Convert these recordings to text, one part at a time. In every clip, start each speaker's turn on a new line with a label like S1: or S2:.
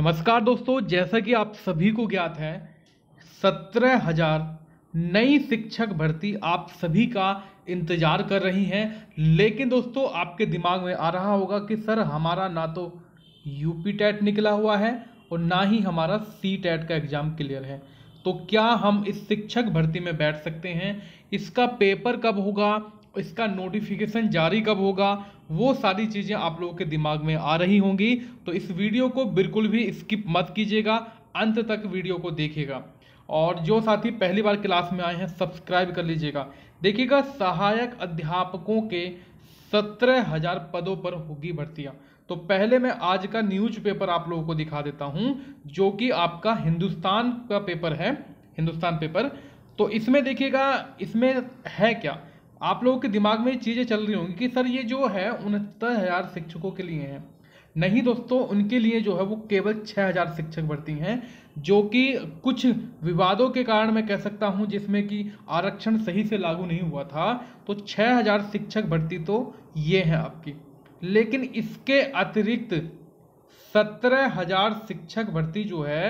S1: नमस्कार दोस्तों जैसा कि आप सभी को ज्ञात है सत्रह हजार नई शिक्षक भर्ती आप सभी का इंतजार कर रही हैं लेकिन दोस्तों आपके दिमाग में आ रहा होगा कि सर हमारा ना तो यूपी टेट e निकला हुआ है और ना ही हमारा सी टेट e का एग्ज़ाम क्लियर है तो क्या हम इस शिक्षक भर्ती में बैठ सकते हैं इसका पेपर कब होगा इसका नोटिफिकेशन जारी कब होगा वो सारी चीज़ें आप लोगों के दिमाग में आ रही होंगी तो इस वीडियो को बिल्कुल भी स्किप मत कीजिएगा अंत तक वीडियो को देखिएगा और जो साथी पहली बार क्लास में आए हैं सब्सक्राइब कर लीजिएगा देखिएगा सहायक अध्यापकों के सत्रह हजार पदों पर होगी भर्तियां तो पहले मैं आज का न्यूज़पेपर आप लोगों को दिखा देता हूं जो कि आपका हिंदुस्तान का पेपर है हिंदुस्तान पेपर तो इसमें देखिएगा इसमें है क्या आप लोगों के दिमाग में चीज़ें चल रही होंगी कि सर ये जो है उनहत्तर हज़ार शिक्षकों के लिए है नहीं दोस्तों उनके लिए जो है वो केवल हज़ार शिक्षक भर्ती हैं जो कि कुछ विवादों के कारण मैं कह सकता हूं जिसमें कि आरक्षण सही से लागू नहीं हुआ था तो हज़ार शिक्षक भर्ती तो ये हैं आपकी लेकिन इसके अतिरिक्त सत्रह हजार शिक्षक भर्ती जो है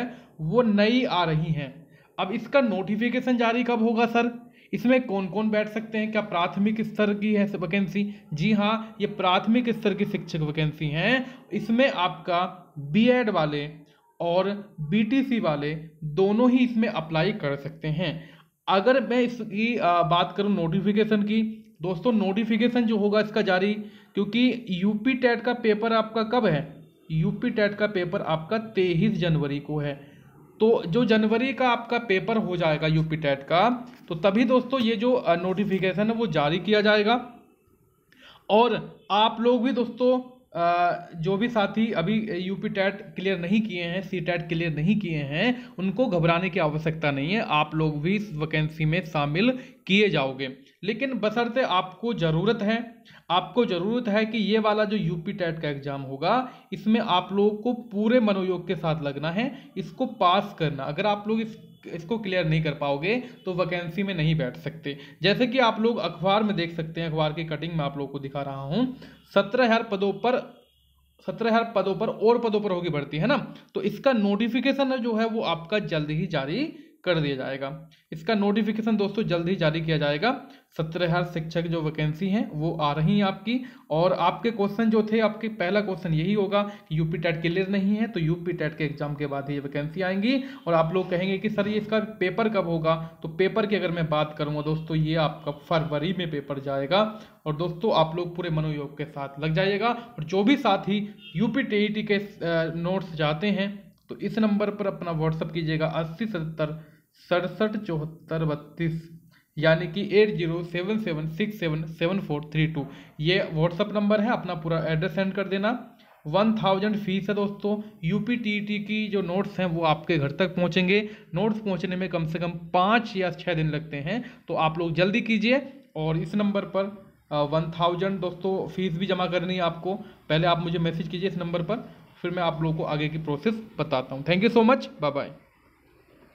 S1: वो नई आ रही हैं अब इसका नोटिफिकेशन जारी कब होगा सर इसमें कौन कौन बैठ सकते हैं क्या प्राथमिक स्तर की है वैकेंसी जी हाँ ये प्राथमिक स्तर की शिक्षक वैकेंसी हैं इसमें आपका बीएड वाले और बीटीसी वाले दोनों ही इसमें अप्लाई कर सकते हैं अगर मैं इसकी बात करूं नोटिफिकेशन की दोस्तों नोटिफिकेशन जो होगा इसका जारी क्योंकि यूपी टेट का पेपर आपका कब है यूपी टेट का पेपर आपका तेईस जनवरी को है तो जो जनवरी का आपका पेपर हो जाएगा यूपी टेट का तो तभी दोस्तों ये जो नोटिफिकेशन है वो जारी किया जाएगा और आप लोग भी दोस्तों जो भी साथी अभी यू पी टैट क्लियर नहीं किए हैं सी टैट क्लियर नहीं किए हैं उनको घबराने की आवश्यकता नहीं है आप लोग भी इस वैकेंसी में शामिल किए जाओगे लेकिन बसरते आपको ज़रूरत है आपको ज़रूरत है कि ये वाला जो यू पी टैट का एग्ज़ाम होगा इसमें आप लोगों को पूरे मनोयोग के साथ लगना है इसको पास करना अगर आप लोग इस इसको क्लियर नहीं कर पाओगे तो वैकेंसी में नहीं बैठ सकते जैसे कि आप लोग अखबार में देख सकते हैं अखबार की कटिंग में आप लोग को दिखा रहा हूँ सत्रह हज़ार पदों पर सत्रह हज़ार पदों पर और पदों पर होगी बढ़ती है ना तो इसका नोटिफिकेशन जो है वो आपका जल्द ही जारी कर दिया जाएगा इसका नोटिफिकेशन दोस्तों जल्द ही जारी किया जाएगा सत्रह हजार शिक्षक जो वैकेंसी हैं वो आ रही हैं आपकी और आपके क्वेश्चन जो थे आपके पहला क्वेश्चन यही होगा कि यूपी टेट क्लियर नहीं है तो यूपी टेट के एग्जाम के बाद ये वैकेंसी आएंगी और आप लोग कहेंगे कि सर ये इसका पेपर कब होगा तो पेपर की अगर मैं बात करूँगा दोस्तों ये आपका फरवरी में पेपर जाएगा और दोस्तों आप लोग पूरे मनोयोग के साथ लग जाइएगा और जो भी साथ ही यूपी टी के नोट्स जाते हैं तो इस नंबर पर अपना व्हाट्सअप कीजिएगा अस्सी सत्तर सड़सठ चौहत्तर बत्तीस यानी कि eight zero seven seven six seven seven four three two ये व्हाट्सअप नंबर है अपना पूरा एड्रेस सेंड कर देना वन थाउजेंड फीस है दोस्तों यू पी टी टी की जो नोट्स हैं वो आपके घर तक पहुंचेंगे नोट्स पहुंचने में कम से कम पाँच या छः दिन लगते हैं तो आप लोग जल्दी कीजिए और इस नंबर पर वन थाउजेंड दोस्तों फीस भी जमा करनी है आपको पहले आप मुझे मैसेज कीजिए इस नंबर पर फिर मैं आप लोगों को आगे की प्रोसेस बताता हूँ thank you so much bye bye